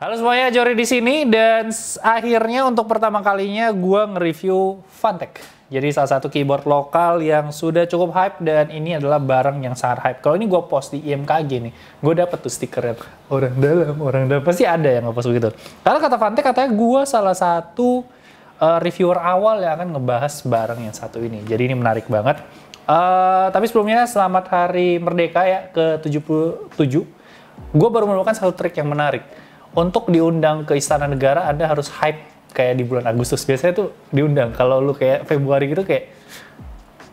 Halo semuanya, Jori di sini dan akhirnya untuk pertama kalinya gue nge-review Fantech. Jadi salah satu keyboard lokal yang sudah cukup hype dan ini adalah barang yang sangat hype. Kalau ini gue post di IMKG nih, gue dapet tuh stikernya. Orang dalam, orang dalam. Pasti ada yang ngepost begitu. Karena kata Fantech katanya gue salah satu uh, reviewer awal yang akan ngebahas barang yang satu ini. Jadi ini menarik banget. Uh, tapi sebelumnya selamat hari Merdeka ya ke 77. Gue baru menemukan satu trik yang menarik untuk diundang ke istana negara Anda harus hype kayak di bulan Agustus biasanya tuh diundang kalau lu kayak Februari gitu kayak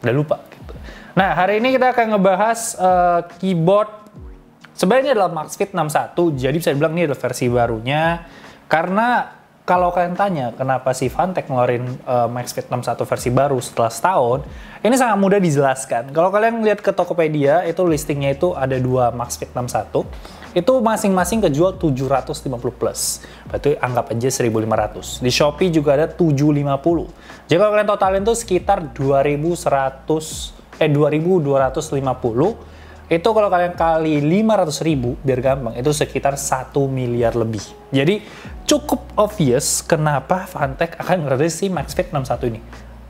udah lupa gitu. Nah, hari ini kita akan ngebahas uh, keyboard sebenarnya adalah Maxfit 61. Jadi bisa dibilang ini adalah versi barunya karena kalau kalian tanya kenapa si Fantech ngeluarin uh, Maxfit 61 versi baru setelah setahun, ini sangat mudah dijelaskan. Kalau kalian lihat ke Tokopedia, itu listingnya itu ada dua Maxfit 61, itu masing-masing kejual 750 plus. Berarti anggap aja 1500. Di Shopee juga ada 750. Jadi kalau kalian totalin itu sekitar 2100 eh 2250 itu kalau kalian kali 500 ribu biar gampang itu sekitar 1 miliar lebih jadi cukup obvious kenapa Fantech akan ngerti si Maxfit 61 ini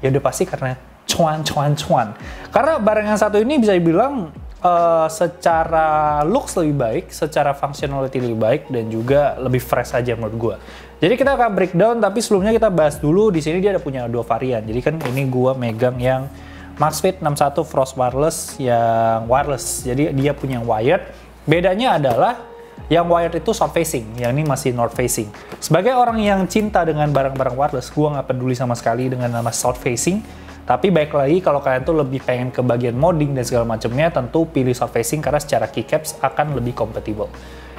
ya udah pasti karena cuan cuan cuan karena barang yang satu ini bisa dibilang uh, secara looks lebih baik secara functionality lebih baik dan juga lebih fresh aja menurut gue jadi kita akan breakdown tapi sebelumnya kita bahas dulu di sini dia ada punya dua varian jadi kan ini gue megang yang Maxfit 61 Frost Wireless yang wireless. Jadi dia punya wired. Bedanya adalah yang wired itu south facing, yang ini masih north facing. Sebagai orang yang cinta dengan barang-barang wireless, gua nggak peduli sama sekali dengan nama south facing. Tapi baik lagi kalau kalian tuh lebih pengen ke bagian modding dan segala macamnya, tentu pilih soft facing karena secara keycaps akan lebih kompatibel.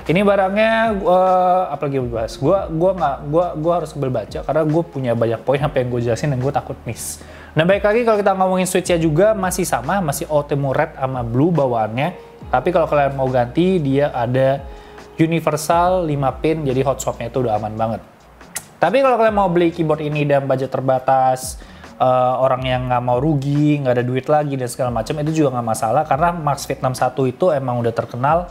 Ini barangnya gua, apa lagi bahas? Gua gua nggak gua gua harus berbaca karena gue punya banyak poin apa yang gue jelasin dan gue takut miss. Nah baik lagi kalau kita ngomongin switchnya juga masih sama, masih Otemu Red sama Blue bawaannya. Tapi kalau kalian mau ganti dia ada universal 5 pin jadi hot swapnya itu udah aman banget. Tapi kalau kalian mau beli keyboard ini dan budget terbatas, uh, orang yang nggak mau rugi, nggak ada duit lagi dan segala macam itu juga nggak masalah karena Max Fit 61 itu emang udah terkenal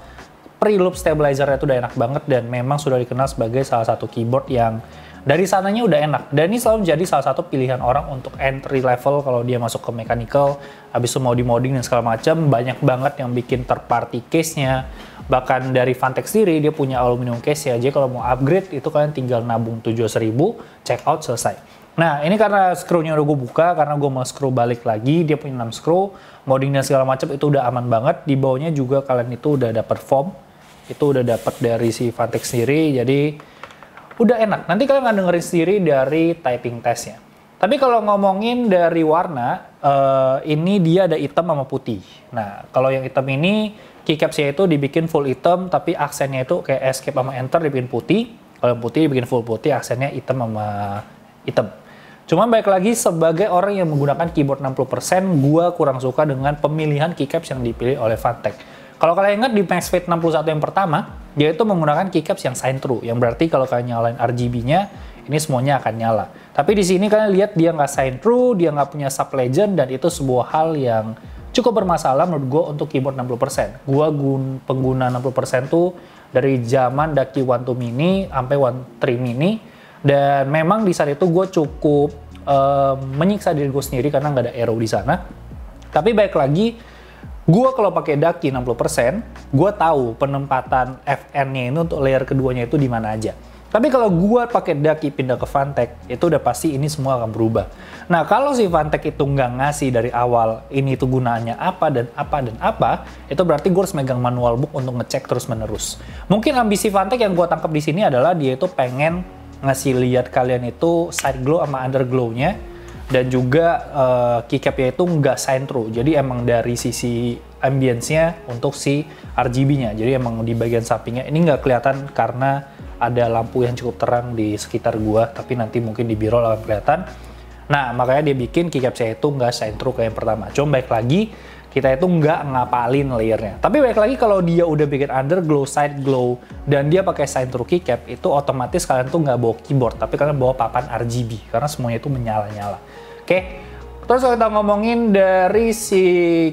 preloop loop stabilizer itu udah enak banget dan memang sudah dikenal sebagai salah satu keyboard yang dari sananya udah enak dan ini selalu menjadi salah satu pilihan orang untuk entry level kalau dia masuk ke mechanical habis itu mau di modding dan segala macam banyak banget yang bikin third case-nya bahkan dari Fantex sendiri dia punya aluminium case ya jadi kalau mau upgrade itu kalian tinggal nabung 7000 check out selesai Nah, ini karena screw-nya udah gue buka, karena gue mau screw balik lagi, dia punya 6 screw, modding dan segala macam itu udah aman banget. Di bawahnya juga kalian itu udah ada perform, itu udah dapat dari si Fantek sendiri jadi udah enak nanti kalian akan dengerin sendiri dari typing testnya tapi kalau ngomongin dari warna uh, ini dia ada hitam sama putih nah kalau yang hitam ini keycapsnya itu dibikin full hitam tapi aksennya itu kayak escape sama enter dibikin putih kalau yang putih dibikin full putih aksennya hitam sama hitam Cuman baik lagi sebagai orang yang menggunakan keyboard 60%, gua kurang suka dengan pemilihan keycaps yang dipilih oleh Fantech kalau kalian ingat di Max Fit 61 yang pertama, dia itu menggunakan keycaps yang sign true, yang berarti kalau kalian nyalain RGB-nya, ini semuanya akan nyala. Tapi di sini kalian lihat dia nggak sign true, dia nggak punya sub legend, dan itu sebuah hal yang cukup bermasalah menurut gue untuk keyboard 60%. Gue gun pengguna 60% tuh dari zaman Daki One Two Mini sampai One Three Mini, dan memang di saat itu gue cukup uh, menyiksa diri gue sendiri karena nggak ada arrow di sana. Tapi baik lagi, Gua kalau pakai daki 60%, gua tahu penempatan FN-nya ini untuk layer keduanya itu di mana aja. Tapi kalau gua pakai daki pindah ke Vantek, itu udah pasti ini semua akan berubah. Nah, kalau si Vantek itu nggak ngasih dari awal ini itu gunanya apa dan apa dan apa, itu berarti gua harus megang manual book untuk ngecek terus-menerus. Mungkin ambisi Vantek yang gua tangkap di sini adalah dia itu pengen ngasih lihat kalian itu side glow sama underglow-nya dan juga uh, keycapnya itu nggak sign true jadi emang dari sisi ambience-nya untuk si RGB-nya jadi emang di bagian sampingnya ini nggak kelihatan karena ada lampu yang cukup terang di sekitar gua tapi nanti mungkin di biro akan kelihatan nah makanya dia bikin keycap saya itu nggak sign true kayak yang pertama Coba baik lagi kita itu nggak ngapalin layernya. Tapi baik lagi kalau dia udah bikin under glow side glow, dan dia pakai side through keycap, itu otomatis kalian tuh nggak bawa keyboard, tapi kalian bawa papan RGB, karena semuanya itu menyala-nyala. Oke, okay? terus kalau kita ngomongin dari si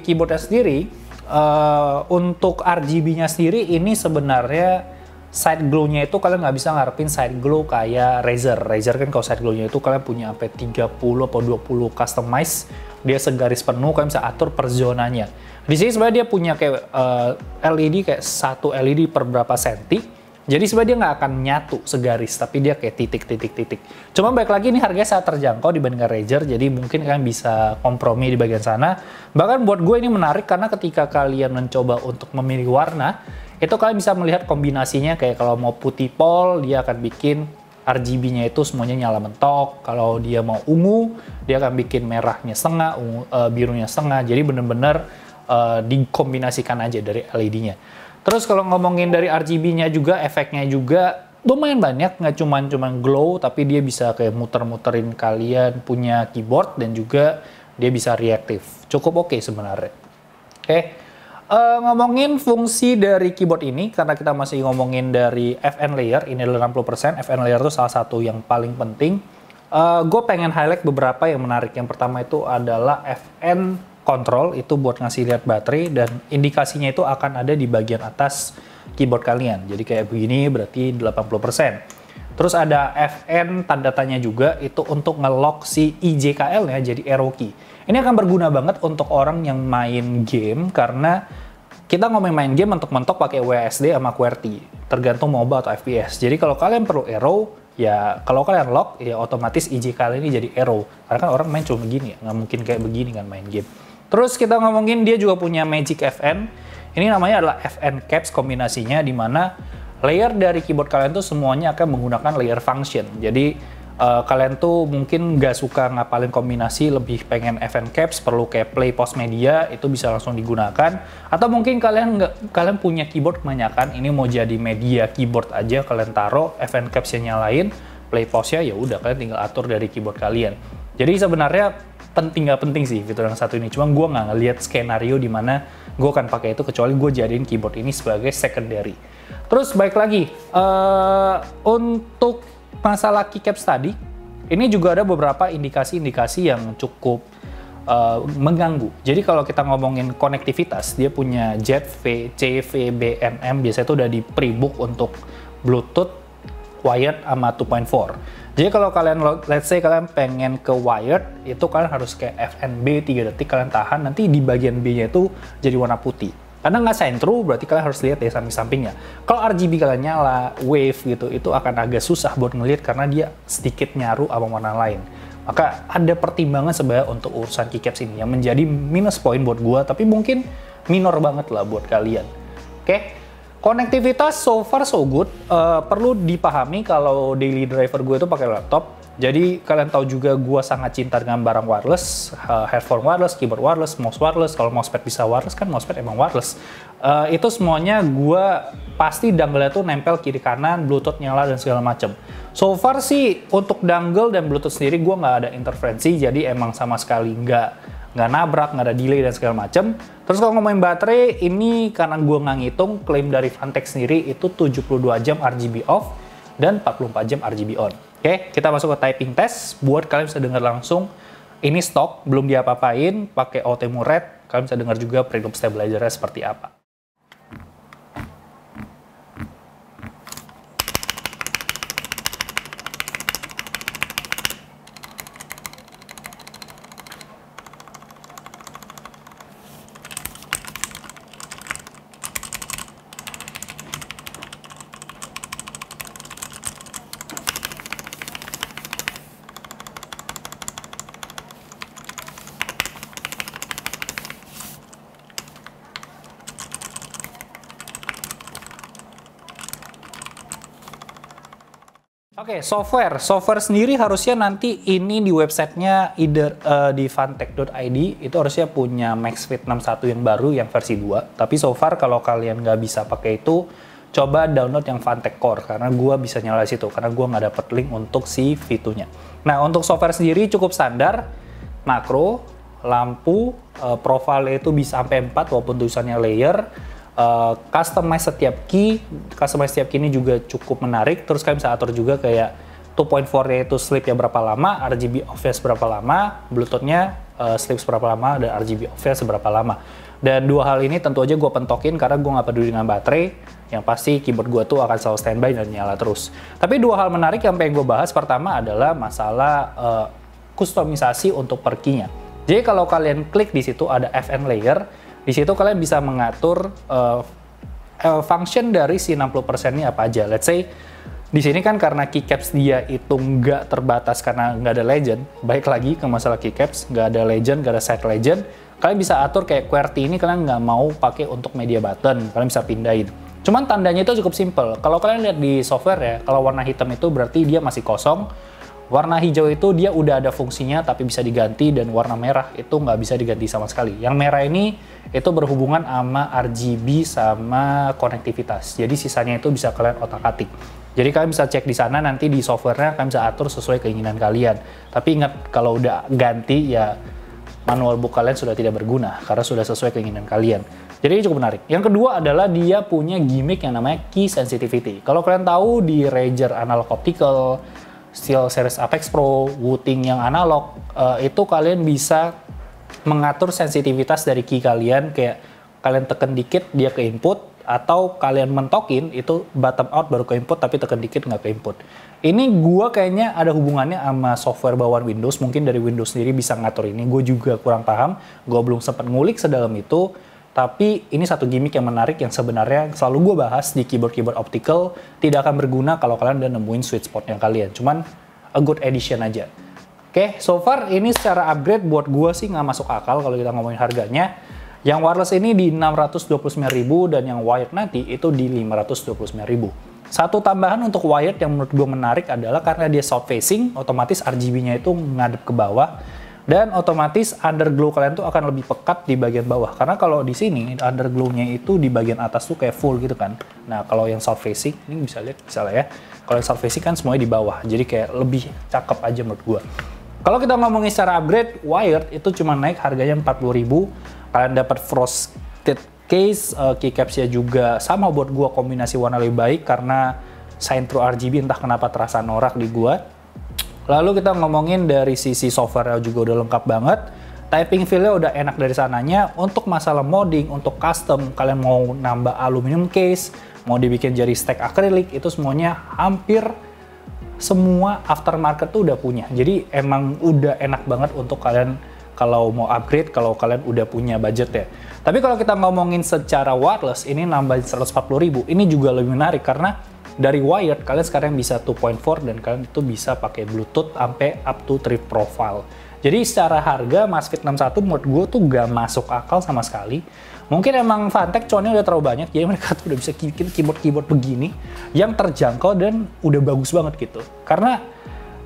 keyboardnya sendiri, uh, untuk RGB-nya sendiri ini sebenarnya side glow-nya itu kalian nggak bisa ngarepin side glow kayak Razer. Razer kan kalau side glow-nya itu kalian punya sampai 30 atau 20 customize, dia segaris penuh, kalian bisa atur per zonanya. Di sini sebenarnya dia punya kayak uh, eh, LED kayak satu LED per berapa senti. Jadi sebenarnya dia nggak akan nyatu segaris, tapi dia kayak titik-titik-titik. Cuma baik lagi ini harganya sangat terjangkau dibandingkan Razer, jadi mungkin kalian bisa kompromi di bagian sana. Bahkan buat gue ini menarik karena ketika kalian mencoba untuk memilih warna, itu kalian bisa melihat kombinasinya kayak kalau mau putih pol dia akan bikin RGB-nya itu semuanya nyala mentok. Kalau dia mau ungu, dia akan bikin merahnya setengah, ungu, e, birunya setengah. Jadi bener-bener e, dikombinasikan aja dari LED-nya. Terus kalau ngomongin dari RGB-nya juga, efeknya juga lumayan banyak. Nggak cuma cuman glow, tapi dia bisa kayak muter-muterin kalian punya keyboard dan juga dia bisa reaktif. Cukup oke okay sebenarnya. Oke. Okay. Uh, ngomongin fungsi dari keyboard ini karena kita masih ngomongin dari FN layer ini adalah 60% FN layer itu salah satu yang paling penting uh, eh, gue pengen highlight beberapa yang menarik yang pertama itu adalah FN control itu buat ngasih lihat baterai dan indikasinya itu akan ada di bagian atas keyboard kalian jadi kayak begini berarti 80% Terus ada FN tanda tanya juga itu untuk ngelock si ijkl ya jadi key. Ini akan berguna banget untuk orang yang main game karena kita ngomong main game mentok-mentok pakai WASD sama QWERTY, tergantung MOBA atau FPS. Jadi kalau kalian perlu arrow, ya kalau kalian lock, ya otomatis IJKL ini jadi arrow. Karena kan orang main cuma begini ya, nggak mungkin kayak begini kan main game. Terus kita ngomongin dia juga punya Magic FN. Ini namanya adalah FN Caps kombinasinya, di mana layer dari keyboard kalian tuh semuanya akan menggunakan layer function. Jadi uh, kalian tuh mungkin nggak suka ngapalin kombinasi, lebih pengen event caps, perlu kayak play post media itu bisa langsung digunakan. Atau mungkin kalian nggak kalian punya keyboard kebanyakan, ini mau jadi media keyboard aja kalian taruh event yang lain, play postnya ya udah kalian tinggal atur dari keyboard kalian. Jadi sebenarnya penting gak penting sih fitur yang satu ini. Cuma gue nggak ngeliat skenario di mana gue akan pakai itu kecuali gue jadiin keyboard ini sebagai secondary. Terus baik lagi uh, untuk masalah keycaps tadi, ini juga ada beberapa indikasi-indikasi yang cukup uh, mengganggu. Jadi kalau kita ngomongin konektivitas, dia punya ZV, CVBMM, biasanya itu udah di pre-book untuk Bluetooth, Wired sama 2.4. Jadi kalau kalian let's say kalian pengen ke wired itu kalian harus ke FNB 3 detik kalian tahan nanti di bagian B-nya itu jadi warna putih. Karena nggak sentro berarti kalian harus lihat ya samping-sampingnya. Kalau RGB kalian nyala, wave gitu itu akan agak susah buat ngelihat karena dia sedikit nyaru sama warna lain. Maka ada pertimbangan sebenarnya untuk urusan keycaps ini yang menjadi minus poin buat gua tapi mungkin minor banget lah buat kalian. Oke? Okay? Konektivitas so far so good. Uh, perlu dipahami kalau daily driver gue itu pakai laptop. Jadi kalian tahu juga gue sangat cinta dengan barang wireless, uh, headphone wireless, keyboard wireless, mouse wireless. Kalau mousepad bisa wireless kan mousepad emang wireless. Uh, itu semuanya gue pasti dangle itu nempel kiri kanan, bluetooth nyala dan segala macam. So far sih untuk dangle dan bluetooth sendiri gue nggak ada interferensi, jadi emang sama sekali nggak nggak nabrak, nggak ada delay dan segala macam. Terus kalau ngomongin baterai, ini karena gue nggak ngitung, klaim dari Fantech sendiri itu 72 jam RGB off dan 44 jam RGB on. Oke, kita masuk ke typing test. Buat kalian bisa dengar langsung, ini stok, belum diapa-apain, pakai OTMU Red, kalian bisa dengar juga premium stabilizer seperti apa. Oke, okay, software. Software sendiri harusnya nanti ini di websitenya either uh, di fantech.id itu harusnya punya MaxFit 61 yang baru yang versi 2. Tapi so far kalau kalian nggak bisa pakai itu, coba download yang Fantech Core karena gua bisa nyala situ karena gua nggak dapet link untuk si fiturnya. Nah untuk software sendiri cukup standar, makro, lampu, uh, eh, profile itu bisa sampai 4 walaupun tulisannya layer, Eh, customize setiap key, customize setiap key ini juga cukup menarik. Terus kalian bisa atur juga kayak 2.4-nya itu sleep ya berapa lama, RGB off-nya seberapa lama, Bluetooth-nya uh, eh, sleep seberapa lama, dan RGB off-nya seberapa lama. Dan dua hal ini tentu aja gue pentokin karena gue nggak peduli dengan baterai, yang pasti keyboard gue tuh akan selalu standby dan nyala terus. Tapi dua hal menarik yang pengen gue bahas, pertama adalah masalah uh, kustomisasi untuk perkinya. Jadi kalau kalian klik di situ ada FN layer, di situ kalian bisa mengatur uh, function dari si 60% ini apa aja. Let's say di sini kan karena keycaps dia itu nggak terbatas karena nggak ada legend, baik lagi ke masalah keycaps, nggak ada legend, nggak ada set legend, kalian bisa atur kayak QWERTY ini kalian nggak mau pakai untuk media button, kalian bisa pindahin. Cuman tandanya itu cukup simple. Kalau kalian lihat di software ya, kalau warna hitam itu berarti dia masih kosong, warna hijau itu dia udah ada fungsinya tapi bisa diganti dan warna merah itu nggak bisa diganti sama sekali. Yang merah ini itu berhubungan sama RGB sama konektivitas. Jadi sisanya itu bisa kalian otak-atik. Jadi kalian bisa cek di sana nanti di softwarenya kalian bisa atur sesuai keinginan kalian. Tapi ingat kalau udah ganti ya manual book kalian sudah tidak berguna karena sudah sesuai keinginan kalian. Jadi ini cukup menarik. Yang kedua adalah dia punya gimmick yang namanya key sensitivity. Kalau kalian tahu di Razer analog optical Steel Series Apex Pro, Wooting yang analog, uh, itu kalian bisa mengatur sensitivitas dari key kalian kayak kalian tekan dikit dia ke input atau kalian mentokin itu bottom out baru ke input tapi tekan dikit nggak ke input. Ini gua kayaknya ada hubungannya sama software bawaan Windows, mungkin dari Windows sendiri bisa ngatur ini. Gue juga kurang paham, gue belum sempat ngulik sedalam itu tapi ini satu gimmick yang menarik yang sebenarnya selalu gue bahas di keyboard-keyboard optical tidak akan berguna kalau kalian udah nemuin sweet yang kalian. Cuman a good edition aja. Oke, okay, so far ini secara upgrade buat gue sih nggak masuk akal kalau kita ngomongin harganya. Yang wireless ini di 629.000 dan yang wired nanti itu di 529.000. Satu tambahan untuk wired yang menurut gue menarik adalah karena dia south facing, otomatis RGB-nya itu ngadep ke bawah dan otomatis underglow kalian tuh akan lebih pekat di bagian bawah karena kalau di sini underglownya itu di bagian atas tuh kayak full gitu kan nah kalau yang soft facing ini bisa lihat misalnya ya kalau yang soft facing kan semuanya di bawah jadi kayak lebih cakep aja menurut gua kalau kita ngomongin secara upgrade wired itu cuma naik harganya 40.000 kalian dapat frosted case uh, ya juga sama buat gua kombinasi warna lebih baik karena sign through RGB entah kenapa terasa norak di gua Lalu kita ngomongin dari sisi software juga udah lengkap banget. Typing feel-nya udah enak dari sananya. Untuk masalah modding, untuk custom, kalian mau nambah aluminium case, mau dibikin jadi stack akrilik, itu semuanya hampir semua aftermarket tuh udah punya. Jadi emang udah enak banget untuk kalian kalau mau upgrade, kalau kalian udah punya budget ya. Tapi kalau kita ngomongin secara wireless, ini nambah 140 ribu, ini juga lebih menarik karena dari wired kalian sekarang bisa 2.4 dan kalian itu bisa pakai bluetooth sampai up to 3 profile jadi secara harga Masfit 61 menurut gue tuh gak masuk akal sama sekali. Mungkin emang Fantech connya udah terlalu banyak, jadi mereka tuh udah bisa bikin keyboard-keyboard begini yang terjangkau dan udah bagus banget gitu. Karena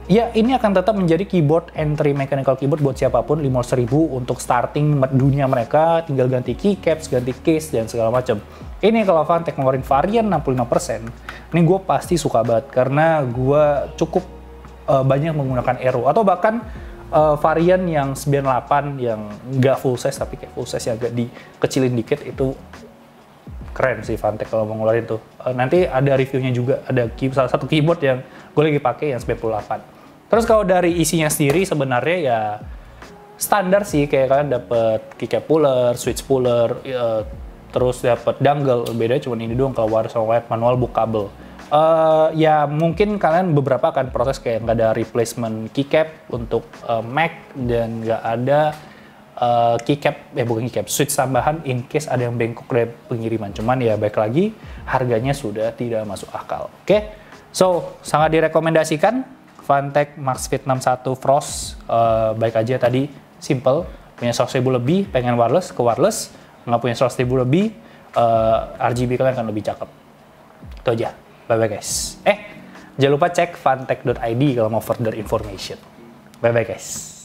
ya ini akan tetap menjadi keyboard entry mechanical keyboard buat siapapun 500 ribu untuk starting dunia mereka tinggal ganti keycaps, ganti case dan segala macam. Ini kalau Fantek ngeluarin varian 65%, ini gue pasti suka banget karena gue cukup uh, banyak menggunakan Aero atau bahkan uh, varian yang 98 yang nggak full size tapi kayak full size yang agak dikecilin dikit itu keren sih Fantek kalau mau ngeluarin tuh. Uh, nanti ada reviewnya juga, ada key, salah satu keyboard yang gue lagi pakai yang 98. Terus kalau dari isinya sendiri sebenarnya ya standar sih kayak kalian dapet keycap puller, switch puller, uh, terus dapat dongle beda cuma ini doang keluar sama wired manual book kabel uh, ya mungkin kalian beberapa akan proses kayak nggak ada replacement keycap untuk uh, Mac dan nggak ada uh, keycap eh bukan keycap switch tambahan in case ada yang bengkok dari pengiriman cuman ya baik lagi harganya sudah tidak masuk akal oke okay? so sangat direkomendasikan Fantech Maxfit 61 Frost uh, baik aja tadi simple punya 100 ribu lebih pengen wireless ke wireless nggak punya 100 ribu lebih, uh, eh, RGB kalian akan lebih cakep. Itu aja. Bye-bye guys. Eh, jangan lupa cek fantech.id kalau mau further information. Bye-bye guys.